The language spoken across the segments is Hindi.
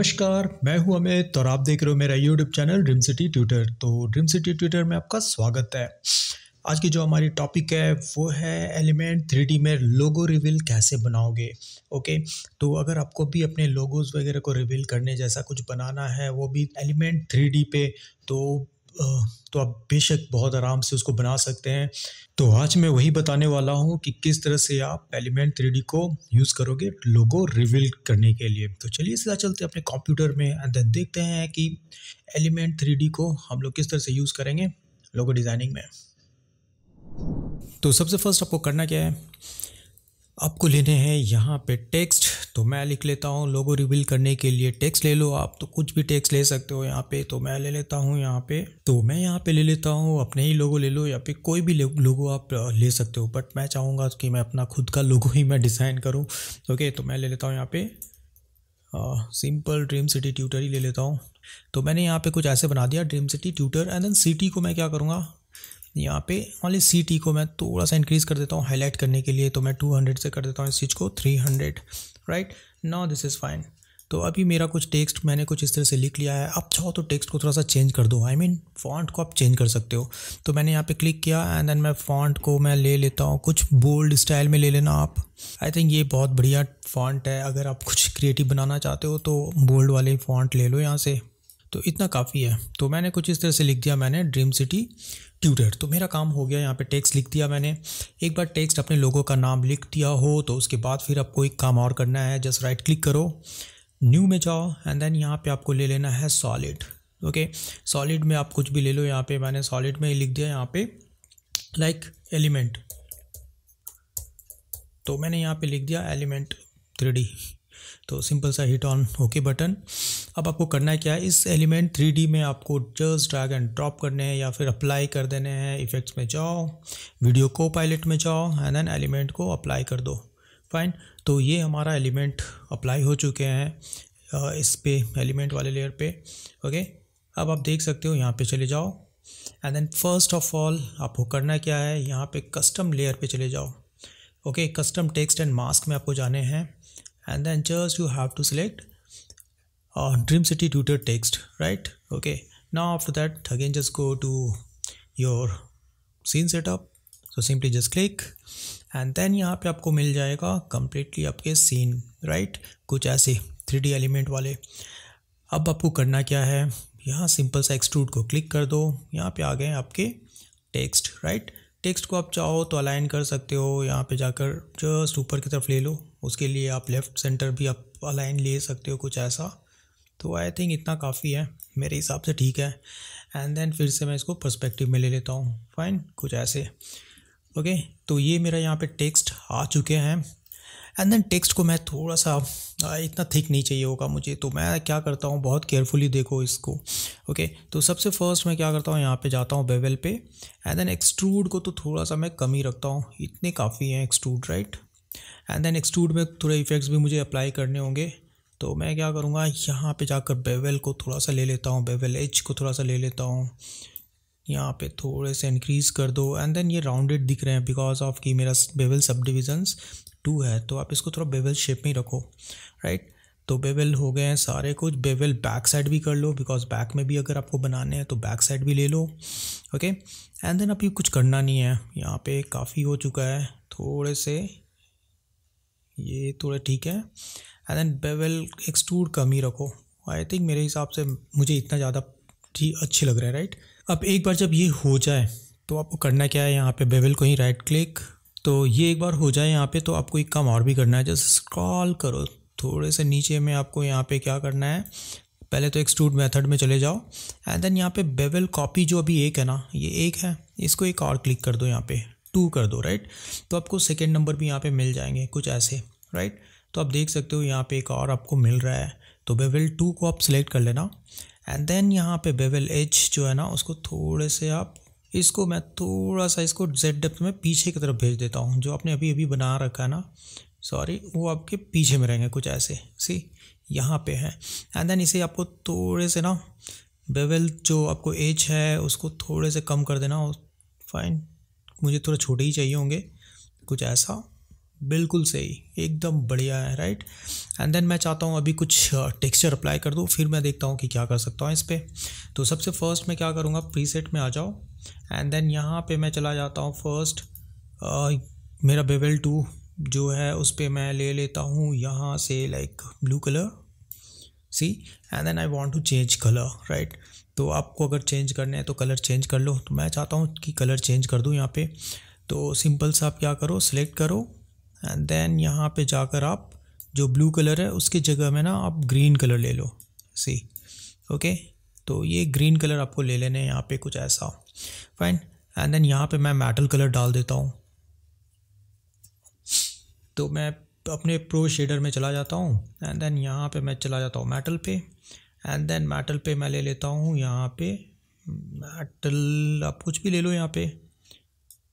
नमस्कार मैं हूं अमित और आप देख रहे हो मेरा YouTube channel Dream City Tutor तो ड्रीम सिटी ट्विटर में आपका स्वागत है आज की जो हमारी टॉपिक है वो है एलिमेंट थ्री में लोगो रिवील कैसे बनाओगे ओके तो अगर आपको भी अपने लोगोज वगैरह को रिवील करने जैसा कुछ बनाना है वो भी एलिमेंट थ्री पे तो तो आप बेशक बहुत आराम से उसको बना सकते हैं तो आज मैं वही बताने वाला हूँ कि किस तरह से आप एलिमेंट थ्री को यूज़ करोगे लोगो रिवील करने के लिए तो चलिए सीधा चलते अपने कंप्यूटर में एंड देखते हैं कि एलिमेंट थ्री को हम लोग किस तरह से यूज़ करेंगे लोगो डिज़ाइनिंग में तो सबसे फर्स्ट आपको करना क्या है आपको लेने हैं यहाँ पे टेक्स्ट तो मैं लिख लेता हूँ लोगो रिवील करने के लिए टेक्स्ट ले लो आप तो कुछ भी टेक्स्ट ले सकते हो यहाँ पे तो मैं ले लेता हूँ यहाँ पे तो मैं यहाँ पे ले लेता हूँ अपने ही लोगो ले लो या फिर कोई भी लोगो आप ले सकते हो बट मैं चाहूँगा कि मैं अपना खुद का लोगो ही मैं डिज़ाइन करूँ ओके तो मैं ले लेता हूँ यहाँ पे सिंपल ड्रीम सिटी ट्यूटर ही ले लेता हूँ तो मैंने यहाँ पे कुछ ऐसे बना दिया Dream City Tutor and then city को मैं क्या करूँगा यहाँ पे ऑनली सी टी को मैं थोड़ा सा इंक्रीज़ कर देता हूँ हाईलाइट करने के लिए तो मैं 200 से कर देता हूँ इस चीज़ को 300 right now this is fine तो अभी मेरा कुछ टेक्स्ट मैंने कुछ इस तरह से लिख लिया है आप चाहो तो टेक्स्ट को थोड़ा सा चेंज कर दो आई मीन फॉन्ट को आप चेंज कर सकते हो तो मैंने यहाँ पे क्लिक किया एंड देन मैं फॉन्ट को मैं ले लेता हूँ कुछ बोल्ड स्टाइल में ले लेना आप आई थिंक ये बहुत बढ़िया फॉन्ट है अगर आप कुछ क्रिएटिव बनाना चाहते हो तो बोल्ड वाले फॉन्ट ले लो यहाँ से तो इतना काफ़ी है तो मैंने कुछ इस तरह से लिख दिया मैंने ड्रीम सिटी ट्यूटर तो मेरा काम हो गया यहाँ पे टेक्स्ट लिख दिया मैंने एक बार टेक्स्ट अपने लोगों का नाम लिख दिया हो तो उसके बाद फिर आपको एक काम और करना है जस्ट राइट क्लिक करो न्यू में जाओ एंड देन यहाँ पे आपको ले लेना है सॉलिड ओके सॉलिड में आप कुछ भी ले लो यहाँ पे मैंने सॉलिड में लिख दिया यहाँ पे लाइक like एलिमेंट तो मैंने यहाँ पे लिख दिया एलिमेंट थ्री तो सिंपल सा हिट ऑन ओके बटन अब आपको करना है क्या है इस एलिमेंट थ्री में आपको जस्ट ड्रैग एंड ड्रॉप करने हैं या फिर अप्लाई कर देने हैं इफेक्ट्स में जाओ वीडियो को पायलट में जाओ एंड देन एलिमेंट को अप्लाई कर दो फाइन तो ये हमारा एलिमेंट अप्लाई हो चुके हैं इस पे एलिमेंट वाले लेयर पे ओके अब आप देख सकते हो यहाँ पे चले जाओ and then first of all आपको करना क्या है यहाँ पे कस्टम लेयर पे चले जाओ okay custom text and mask में आपको जाने हैं and then just you have to select uh, dream city tutor text right okay now after that again just go to your scene setup so simply just click and then यहाँ पे आपको मिल जाएगा कम्प्लीटली आपके सीन राइट कुछ ऐसे थ्री डी एलिमेंट वाले अब आपको करना क्या है यहाँ सिंपल सा एक्सट्रूड को क्लिक कर दो यहाँ पे आ गए आपके टेक्स्ट राइट टेक्स्ट को आप चाहो तो अलाइन कर सकते हो यहाँ पे जाकर जस्ट ऊपर की तरफ ले लो उसके लिए आप लेफ़्ट सेंटर भी आप अलाइन ले सकते हो कुछ ऐसा तो आई थिंक इतना काफ़ी है मेरे हिसाब से ठीक है एंड देन फिर से मैं इसको पर्सपेक्टिव में ले लेता हूँ फाइन कुछ ऐसे ओके तो ये मेरा यहाँ पे टेक्स्ट आ चुके हैं एंड देन टेक्स्ट को मैं थोड़ा सा इतना थिक नहीं चाहिए होगा मुझे तो मैं क्या करता हूँ बहुत केयरफुली देखो इसको ओके तो सबसे फर्स्ट मैं क्या करता हूँ यहाँ पे जाता हूँ बेवल पे एंड देन एक्सट्रूड को तो थोड़ा सा मैं कम ही रखता हूँ इतने काफ़ी हैं extrude right and then extrude में थोड़े इफेक्ट्स भी मुझे अप्लाई करने होंगे तो मैं क्या करूँगा यहाँ पे जाकर बेवेल को थोड़ा सा ले लेता हूँ बेवेल एच को थोड़ा सा ले लेता हूँ यहाँ पे थोड़े से इंक्रीज़ कर दो एंड देन ये राउंडेड दिख रहे हैं बिकॉज ऑफ कि मेरा बेवेल सब डिविजन्स टू है तो आप इसको थोड़ा बेवेल शेप में ही रखो राइट तो बेवेल हो गए हैं सारे कुछ बेवेल बैक साइड भी कर लो बिकॉज बैक में भी अगर आपको बनाने हैं तो बैक साइड भी ले लो ओके एंड देन अभी कुछ करना नहीं है यहाँ पे काफ़ी हो चुका है थोड़े से ये थोड़ा ठीक है एंड देन बेवल एक्सटूड कम ही रखो आई थिंक मेरे हिसाब से मुझे इतना ज़्यादा ठीक अच्छे लग रहे हैं राइट अब एक बार जब ये हो जाए तो आपको करना क्या है यहाँ पे बेवल को ही राइट क्लिक तो ये एक बार हो जाए यहाँ पे तो आपको एक काम और भी करना है जस्ट स्क्रॉल करो थोड़े से नीचे में आपको यहाँ पे क्या करना है पहले तो एक्सट्रूड मेथड में चले जाओ एंड देन यहाँ पे बेवल कॉपी जो अभी एक है ना ये एक है इसको एक और क्लिक कर दो यहाँ पे टू कर दो राइट तो आपको सेकेंड नंबर भी यहाँ पे मिल जाएंगे कुछ ऐसे राइट तो आप देख सकते हो यहाँ पे एक और आपको मिल रहा है तो बेवल टू को आप सिलेक्ट कर लेना एंड देन यहाँ पे बेवल एच जो है ना उसको थोड़े से आप इसको मैं थोड़ा सा इसको जेड डेप्थ में पीछे की तरफ भेज देता हूँ जो आपने अभी अभी बना रखा है ना सॉरी वो आपके पीछे में रहेंगे कुछ ऐसे सी यहाँ पे है एंड देन इसे आपको थोड़े से ना बेवल जो आपको एज है उसको थोड़े से कम कर देना फाइन मुझे थोड़ा छोटे ही चाहिए होंगे कुछ ऐसा बिल्कुल सही एकदम बढ़िया है राइट एंड देन मैं चाहता हूँ अभी कुछ टेक्सचर अप्लाई कर दूँ फिर मैं देखता हूँ कि क्या कर सकता हूँ इस पर तो सबसे फर्स्ट मैं क्या करूँगा प्रीसेट में आ जाओ एंड देन यहाँ पे मैं चला जाता हूँ फर्स्ट मेरा बेबल टू जो है उस पर मैं ले लेता हूँ यहाँ से like blue colour see and then I want to change colour right तो आपको अगर चेंज करना है तो कलर चेंज कर लो तो मैं चाहता हूँ कि कलर चेंज कर दूँ यहाँ पे तो सिंपल सा आप क्या करो सिलेक्ट करो एंड देन यहाँ पे जाकर आप जो ब्लू कलर है उसकी जगह में ना आप ग्रीन कलर ले लो सी ओके तो ये ग्रीन कलर आपको ले लेने यहाँ पे कुछ ऐसा फाइन एंड देन यहाँ पे मैं मेटल कलर डाल देता हूँ तो मैं अपने प्रो शेडर में चला जाता हूँ एंड देन यहाँ पे मैं चला जाता हूँ मेटल पे एंड देन मेटल पे मैं ले लेता हूँ यहाँ पे मेटल आप कुछ भी ले लो यहाँ पे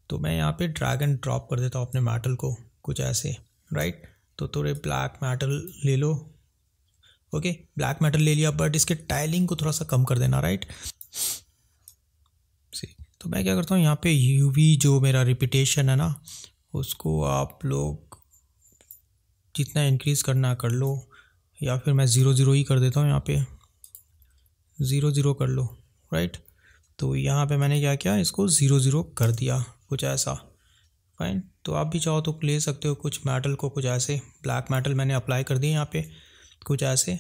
तो मैं यहाँ पे ड्रैग एंड ड्रॉप कर देता हूँ अपने मेटल को कुछ ऐसे राइट तो थोड़े ब्लैक मेटल ले लो ओके ब्लैक मेटल ले लिया बट इसके टाइलिंग को थोड़ा सा कम कर देना राइट सी तो मैं क्या करता हूँ यहाँ पे यूवी जो मेरा रिपीटेशन है ना उसको आप लोग जितना इंक्रीज़ करना कर लो या फिर मैं ज़ीरो ज़ीरो ही कर देता हूँ यहाँ पे ज़ीरो ज़ीरो कर लो राइट तो यहाँ पे मैंने क्या किया इसको ज़ीरो ज़ीरो कर दिया कुछ ऐसा फाइन तो आप भी चाहो तो ले सकते हो कुछ मेटल को कुछ ऐसे ब्लैक मेटल मैंने अप्लाई कर दिए यहाँ पे कुछ ऐसे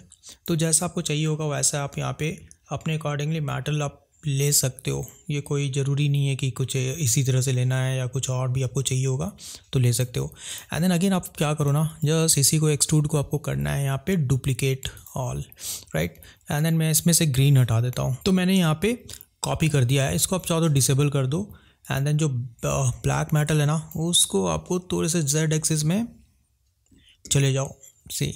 तो जैसा आपको चाहिए होगा वैसा आप यहाँ पे अपने अकॉर्डिंगली मेटल आप ले सकते हो ये कोई ज़रूरी नहीं है कि कुछ इसी तरह से लेना है या कुछ और भी आपको चाहिए होगा तो ले सकते हो एंड देन अगेन आप क्या करो ना जस्ट इसी को एक्सट्रूड को आपको करना है यहाँ पे duplicate all right and then मैं इसमें से ग्रीन हटा देता हूँ तो मैंने यहाँ पे कॉपी कर दिया है इसको आप चाहो तो डिसेबल कर दो एंड देन जो ब्लैक uh, मेटल है ना उसको आपको थोड़े से जेड एक्सिस में चले जाओ सी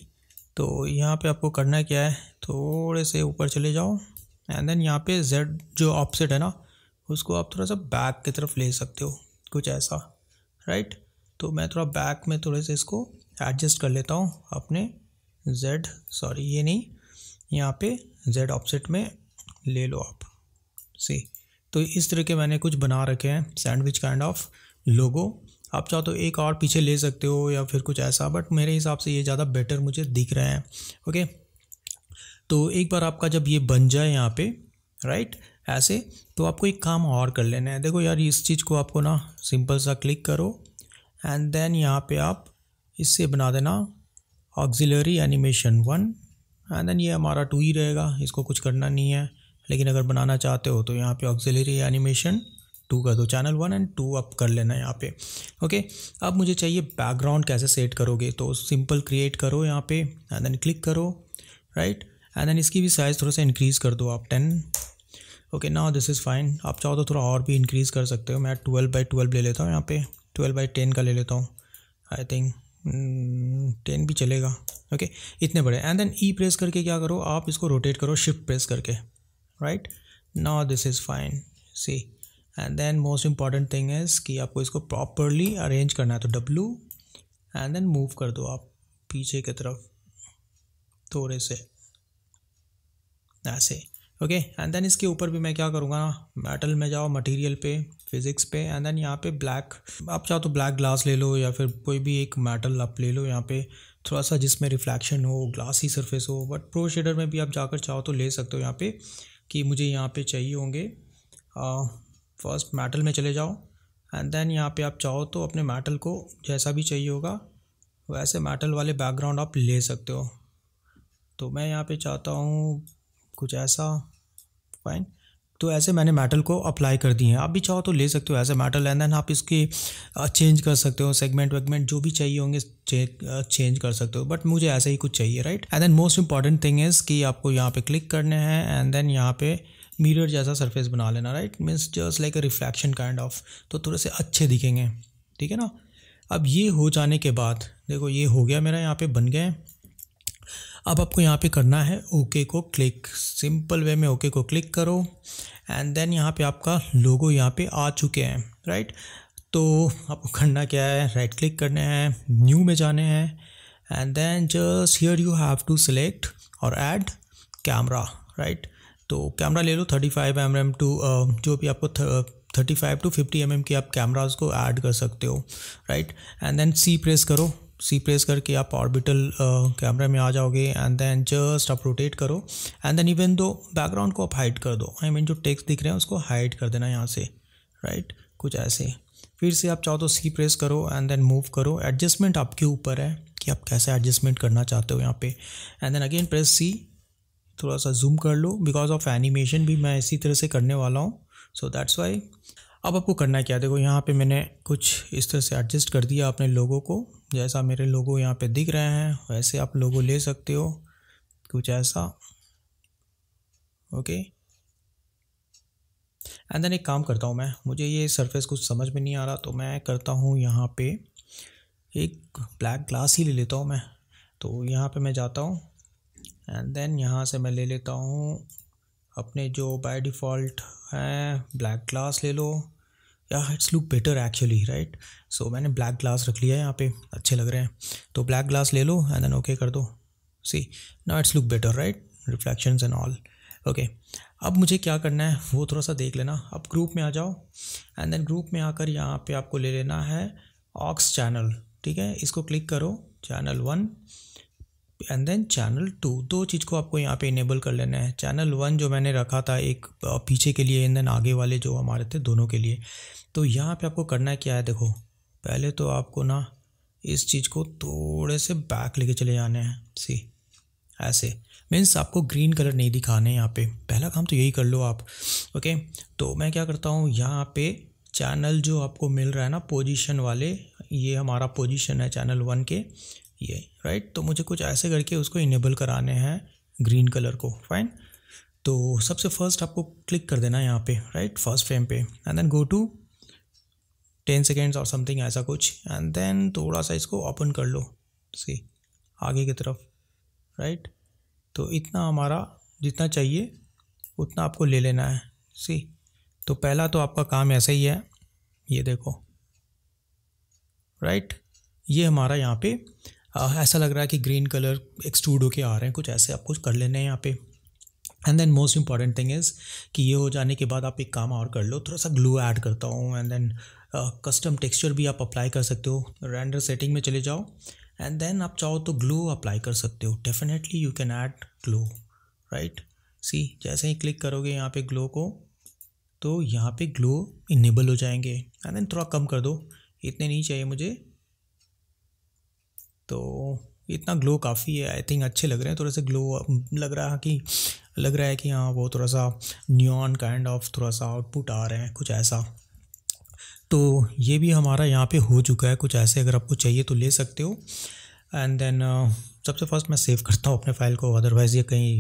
तो यहाँ पे आपको करना क्या है थोड़े से ऊपर चले जाओ एंड देन यहाँ पे जेड जो ऑप्सेट है ना उसको आप थोड़ा सा बैक की तरफ ले सकते हो कुछ ऐसा राइट तो मैं थोड़ा बैक में थोड़े से इसको एडजस्ट कर लेता हूँ अपने जेड सॉरी ये नहीं यहाँ पे जेड ऑप्सेट में ले लो आप सी तो इस तरह के मैंने कुछ बना रखे हैं सैंडविच काइंड ऑफ लोगो आप चाहो तो एक और पीछे ले सकते हो या फिर कुछ ऐसा बट मेरे हिसाब से ये ज़्यादा बेटर मुझे दिख रहे हैं ओके तो एक बार आपका जब ये बन जाए यहाँ पे राइट ऐसे तो आपको एक काम और कर लेना है देखो यार इस चीज़ को आपको ना सिंपल सा क्लिक करो एंड देन यहाँ पे आप इससे बना देना auxiliary animation one and then ये हमारा टू ही रहेगा इसको कुछ करना नहीं है लेकिन अगर बनाना चाहते हो तो यहाँ पे ऑक्सिलरी एनिमेशन टू कर दो चैनल वन एंड टू आप कर लेना यहाँ पे ओके अब मुझे चाहिए बैकग्राउंड कैसे सेट करोगे तो सिंपल क्रिएट करो यहाँ पे एंड देन क्लिक करो राइट एंड देन इसकी भी साइज़ थोड़ा सा इंक्रीज़ कर दो आप टेन ओके ना दिस इज़ फाइन आप चाहो तो थोड़ा और भी इंक्रीज़ कर सकते हो मैं ट्वेल्व बाई ट्वेल्व ले लेता हूँ यहाँ पे ट्वेल्व बाई टेन का ले लेता हूँ आई थिंक टेन भी चलेगा ओके okay, इतने बड़े एंड देन ई प्रेस करके क्या करो आप इसको रोटेट करो शिफ्ट प्रेस करके right no this is fine see and then most important thing is कि आपको इसको प्रॉपरली अरेंज करना है तो डब्लू एंड देन मूव कर दो आप पीछे की तरफ थोड़े से ऐसे ओके एंड देन इसके ऊपर भी मैं क्या करूँगा मेटल में जाओ मटेरियल पे फिज़िक्स पे एंड देन यहाँ पे ब्लैक आप चाहो तो ब्लैक ग्लास ले लो या फिर कोई भी एक मेटल आप ले लो यहाँ पे थोड़ा सा जिसमें रिफ्लेक्शन हो ग्लासी सरफेस हो बट प्रो शेडर में भी आप जाकर चाहो तो ले सकते हो यहाँ पे कि मुझे यहाँ पे चाहिए होंगे फर्स्ट मेटल में चले जाओ एंड देन यहाँ पे आप चाहो तो अपने मेटल को जैसा भी चाहिए होगा वैसे मेटल वाले बैकग्राउंड आप ले सकते हो तो मैं यहाँ पे चाहता हूँ कुछ ऐसा फाइन तो ऐसे मैंने मेटल को अप्लाई कर दिए हैं आप भी चाहो तो ले सकते हो ऐसे मेटल एंड देन आप इसके चेंज कर सकते हो सेगमेंट वेगमेंट जो भी चाहिए होंगे चेंज कर सकते हो बट मुझे ऐसा ही कुछ चाहिए right and then most important thing is कि आपको यहाँ पे क्लिक करने हैं एंड देन यहाँ पे मिरर जैसा सरफेस बना लेना right means just like a reflection kind of तो थोड़े से अच्छे दिखेंगे ठीक है ना अब ये हो जाने के बाद देखो ये हो गया मेरा यहाँ पे बन गए अब आपको यहाँ पे करना है ओके को क्लिक सिंपल वे में ओके को क्लिक करो एंड देन यहाँ पे आपका लोगो यहाँ पे आ चुके हैं राइट तो आपको करना क्या है राइट क्लिक करने हैं न्यू में जाने हैं and then just here you have to select और ऐड कैमरा राइट तो कैमरा ले लो thirty five M M to जो भी आपको thirty five to fifty M M की आप कैमराज को ऐड कर सकते हो right and then C press करो सी प्रेस करके आप ऑर्बिटल कैमरा में आ जाओगे एंड देन जस्ट आप रोटेट करो एंड देन इवन दो बैकग्राउंड को आप हाइड कर दो आई I मीन mean, जो टेक्स्ट दिख रहे हैं उसको हाइड कर देना यहाँ से राइट right? कुछ ऐसे फिर से आप चाहो तो सी प्रेस करो एंड देन मूव करो एडजस्टमेंट आपके ऊपर है कि आप कैसे एडजस्टमेंट करना चाहते हो यहाँ पे and then again press C थोड़ा सा जूम कर लो बिकॉज ऑफ एनिमेशन भी मैं इसी तरह से करने वाला हूँ सो दैट्स वाई अब आपको करना क्या देखो यहाँ पे मैंने कुछ इस तरह से एडजस्ट कर दिया अपने लोगों को जैसा मेरे लोगों यहाँ पे दिख रहे हैं वैसे आप लोगों ले सकते हो कुछ ऐसा ओके एंड देन एक काम करता हूँ मैं मुझे ये सरफेस कुछ समझ में नहीं आ रहा तो मैं करता हूँ यहाँ पे एक ब्लैक ग्लास ही ले लेता हूँ मैं तो यहाँ पे मैं जाता हूँ एंड देन यहाँ से मैं ले लेता हूँ अपने जो बाय डिफ़ॉल्ट हैं ब्लैक ग्लास ले लो या it's look better actually right so मैंने ब्लैक ग्लास रख लिया है यहाँ पे अच्छे लग रहे हैं तो ब्लैक ग्लास ले लो एंड देन ओके कर दो सी ना it's look better right reflection and all okay अब मुझे क्या करना है वो थोड़ा सा देख लेना अब ग्रुप में आ जाओ एंड देन ग्रुप में आकर यहाँ पे आपको ले लेना है ऑक्स चैनल ठीक है इसको क्लिक करो channel one and then channel two दो चीज़ को आपको यहाँ पे इनेबल कर लेना है चैनल वन जो मैंने रखा था एक पीछे के लिए एंड देन आगे वाले जो हमारे थे दोनों के लिए तो यहाँ पे आपको करना है क्या है देखो पहले तो आपको ना इस चीज़ को थोड़े से बैक लेके चले जाने हैं सी ऐसे मीन्स आपको ग्रीन कलर नहीं दिखाने यहाँ पे पहला काम तो यही कर लो आप ओके तो मैं क्या करता हूँ यहाँ पे चैनल जो आपको मिल रहा है ना पोजीशन वाले ये हमारा पोजीशन है चैनल वन के ये राइट तो मुझे कुछ ऐसे करके उसको इनेबल कराने हैं ग्रीन कलर को फाइन तो सबसे फर्स्ट आपको क्लिक कर देना यहाँ पे राइट फर्स्ट फ्रेम पे and then go to ten seconds और समथिंग ऐसा कुछ एंड देन थोड़ा सा इसको ओपन कर लो सी आगे की तरफ राइट तो इतना हमारा जितना चाहिए उतना आपको ले लेना है सी तो पहला तो आपका काम ऐसा ही है ये देखो राइट ये हमारा यहाँ पे ऐसा लग रहा है कि ग्रीन कलर एक्सट्रूड होके आ रहे हैं कुछ ऐसे आप कुछ कर लेने हैं यहाँ पे and then most important thing is कि ये हो जाने के बाद आप एक काम और कर लो थोड़ा सा ग्लू ऐड करता हूँ एंड देन कस्टम टेक्सचर भी आप अप्लाई कर सकते हो रेंडर सेटिंग में चले जाओ एंड देन आप चाहो तो ग्लू अप्लाई कर सकते हो definitely you can add glow right see जैसे ही क्लिक करोगे यहाँ पे ग्लो को तो यहाँ पे ग्लो इनेबल हो जाएंगे एंड देन थोड़ा कम कर दो इतने नहीं चाहिए मुझे तो इतना ग्लो काफ़ी है आई थिंक अच्छे लग रहे हैं थोड़ा सा ग्लो लग रहा है कि लग रहा है कि हाँ वो थोड़ा सा न्यून काइंड ऑफ थोड़ा सा आउटपुट आ रहे हैं कुछ ऐसा तो ये भी हमारा यहाँ पे हो चुका है कुछ ऐसे अगर आपको चाहिए तो ले सकते हो एंड देन uh, सबसे फर्स्ट मैं सेव करता हूँ अपने फाइल को अदरवाइज़ ये कहीं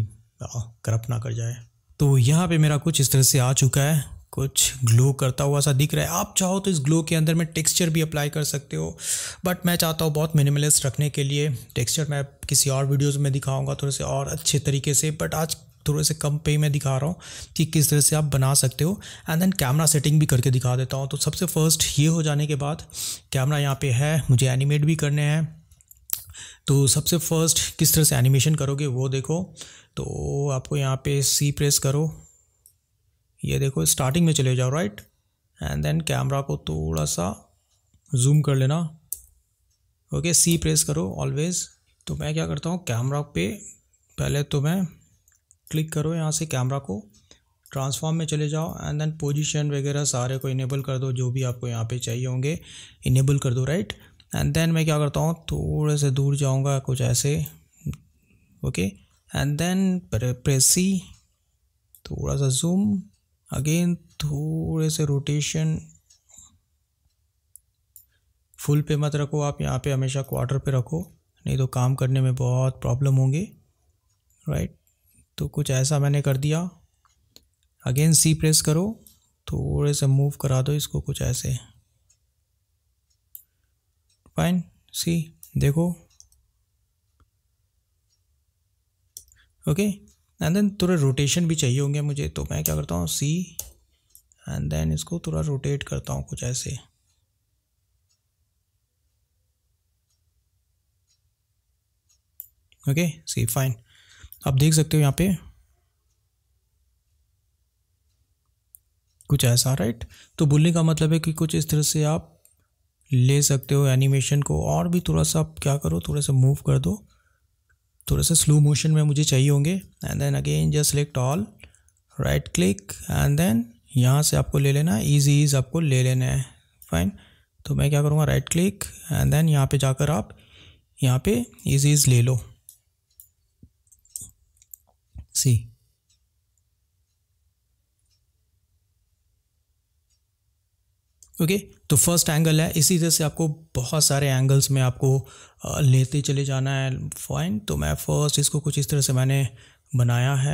करप ना कर जाए तो यहाँ पे मेरा कुछ इस तरह से आ चुका है कुछ ग्लो करता हुआ सा दिख रहा है आप चाहो तो इस ग्लो के अंदर में टेक्सचर भी अप्लाई कर सकते हो बट मैं चाहता हूँ बहुत मिनिमलिस्ट रखने के लिए टेक्सचर मैं किसी और वीडियोस में दिखाऊंगा थोड़े से और अच्छे तरीके से बट आज थोड़े से कम पे में दिखा रहा हूँ कि किस तरह से आप बना सकते हो एंड देन कैमरा सेटिंग भी करके दिखा देता हूँ तो सबसे फर्स्ट ये हो जाने के बाद कैमरा यहाँ पे है मुझे एनिमेट भी करने हैं तो सबसे फर्स्ट किस तरह से एनिमेशन करोगे वो देखो तो आपको यहाँ पे सी प्रेस करो ये देखो स्टार्टिंग में चले जाओ राइट एंड देन कैमरा को थोड़ा सा जूम कर लेना ओके सी प्रेस करो ऑलवेज़ तो मैं क्या करता हूँ कैमरा पे पहले तो मैं क्लिक करो यहाँ से कैमरा को ट्रांसफॉर्म में चले जाओ एंड देन पोजीशन वगैरह सारे को इनेबल कर दो जो भी आपको यहाँ पे चाहिए होंगे इनेबल कर दो राइट एंड देन मैं क्या करता हूँ थोड़े से दूर जाऊँगा कुछ ऐसे ओके एंड देन प्रेसी थोड़ा सा जूम अगेन थोड़े से रोटेशन फुल पे मत रखो आप यहाँ पे हमेशा क्वार्टर पे रखो नहीं तो काम करने में बहुत प्रॉब्लम होंगे राइट तो कुछ ऐसा मैंने कर दिया अगेन सी प्रेस करो थोड़े से मूव करा दो इसको कुछ ऐसे फाइन सी देखो ओके एंड देन थोड़ा रोटेशन भी चाहिए होंगे मुझे तो मैं क्या करता हूँ सी एंड देन इसको थोड़ा रोटेट करता हूँ कुछ ऐसे ओके सी फाइन आप देख सकते हो यहाँ पे कुछ ऐसा राइट तो बोलने का मतलब है कि कुछ इस तरह से आप ले सकते हो एनिमेशन को और भी थोड़ा सा आप क्या करो थोड़ा सा मूव कर दो थोड़ा सा स्लो मोशन में मुझे चाहिए होंगे and then again just select all right click and then यहाँ से आपको ले लेना ईजी ईज आपको ले लेना है फाइन तो मैं क्या करूँगा राइट क्लिक एंड देन यहाँ पे जाकर आप यहाँ पे ईजी ईज ले लो सी ओके okay? तो फर्स्ट एंगल है इसी तरह से आपको बहुत सारे एंगल्स में आपको लेते चले जाना है फाइन तो मैं फर्स्ट इसको कुछ इस तरह से मैंने बनाया है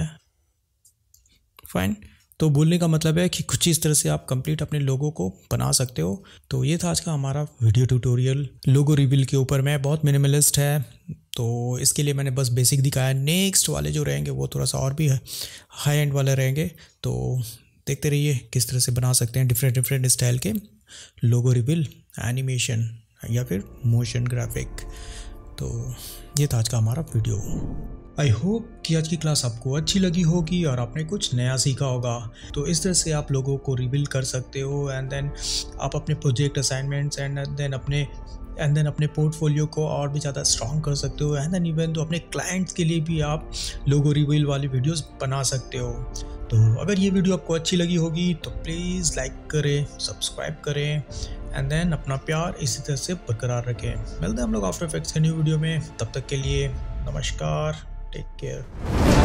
फाइन तो बोलने का मतलब है कि कुछ इस तरह से आप कंप्लीट अपने लोगों को बना सकते हो तो ये था आज का हमारा वीडियो ट्यूटोरियल लोगो रिविल के ऊपर मैं बहुत मिनिमलिस्ट है तो इसके लिए मैंने बस बेसिक दिखाया नेक्स्ट वाले जो रहेंगे वो थोड़ा सा और भी हाई एंड वाले रहेंगे तो देखते रहिए किस तरह से बना सकते हैं डिफरेंट डिफरेंट स्टाइल के लोगो रिबिल एनिमेशन या फिर मोशन ग्राफिक तो ये था आज का हमारा वीडियो आई होप कि आज की क्लास आपको अच्छी लगी होगी और आपने कुछ नया सीखा होगा तो इस तरह से आप लोगों को रिबिल कर सकते हो एंड देन आप अपने प्रोजेक्ट असाइनमेंट्स एंड देन अपने एंड देन अपने पोर्टफोलियो को और भी ज़्यादा स्ट्रॉन्ग कर सकते हो एंड देन इवन तो अपने क्लाइंट्स के लिए भी आप लोगो रिबिल वाली वीडियोस बना सकते हो तो अगर ये वीडियो आपको अच्छी लगी होगी तो प्लीज़ लाइक करें सब्सक्राइब करें एंड देन अपना प्यार इसी तरह से बरकरार रखें मिलते हैं हम लोग आफ्टर इफेक्ट्स के न्यू वीडियो में तब तक के लिए नमस्कार टेक केयर